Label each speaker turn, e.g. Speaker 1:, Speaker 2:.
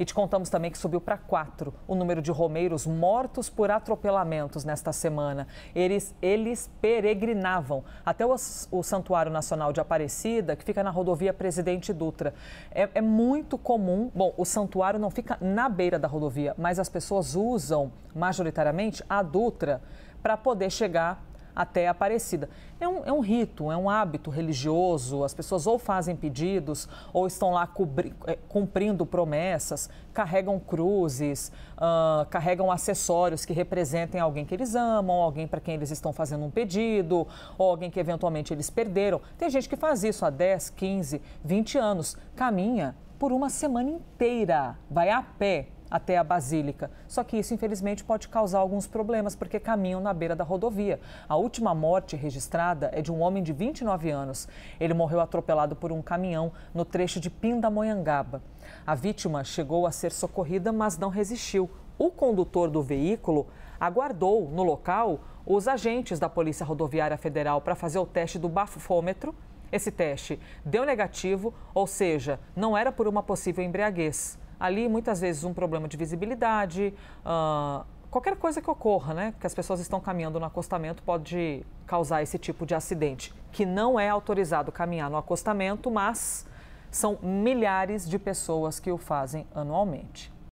Speaker 1: E te contamos também que subiu para quatro o número de romeiros mortos por atropelamentos nesta semana. Eles, eles peregrinavam até o, o Santuário Nacional de Aparecida, que fica na rodovia Presidente Dutra. É, é muito comum, bom, o santuário não fica na beira da rodovia, mas as pessoas usam majoritariamente a Dutra para poder chegar até Aparecida. É um, é um rito, é um hábito religioso, as pessoas ou fazem pedidos ou estão lá cobri, é, cumprindo promessas, carregam cruzes, uh, carregam acessórios que representem alguém que eles amam, alguém para quem eles estão fazendo um pedido, ou alguém que eventualmente eles perderam. Tem gente que faz isso há 10, 15, 20 anos, caminha por uma semana inteira, vai a pé até a Basílica. Só que isso, infelizmente, pode causar alguns problemas porque caminham na beira da rodovia. A última morte registrada é de um homem de 29 anos. Ele morreu atropelado por um caminhão no trecho de Pindamonhangaba. A vítima chegou a ser socorrida, mas não resistiu. O condutor do veículo aguardou no local os agentes da Polícia Rodoviária Federal para fazer o teste do bafômetro. Esse teste deu negativo, ou seja, não era por uma possível embriaguez ali muitas vezes um problema de visibilidade, uh, qualquer coisa que ocorra, né? Que as pessoas estão caminhando no acostamento pode causar esse tipo de acidente, que não é autorizado caminhar no acostamento, mas são milhares de pessoas que o fazem anualmente.